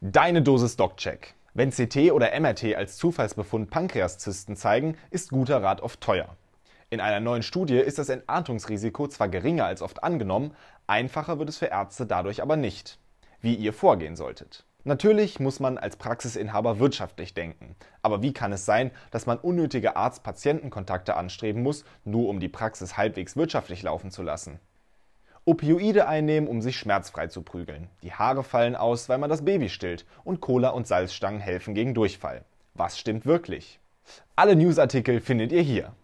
Deine Dosis DocCheck. Wenn CT oder MRT als Zufallsbefund Pankreaszysten zeigen, ist guter Rat oft teuer. In einer neuen Studie ist das Entartungsrisiko zwar geringer als oft angenommen, einfacher wird es für Ärzte dadurch aber nicht. Wie ihr vorgehen solltet. Natürlich muss man als Praxisinhaber wirtschaftlich denken. Aber wie kann es sein, dass man unnötige arzt patientenkontakte anstreben muss, nur um die Praxis halbwegs wirtschaftlich laufen zu lassen? Opioide einnehmen, um sich schmerzfrei zu prügeln. Die Haare fallen aus, weil man das Baby stillt. Und Cola und Salzstangen helfen gegen Durchfall. Was stimmt wirklich? Alle Newsartikel findet ihr hier.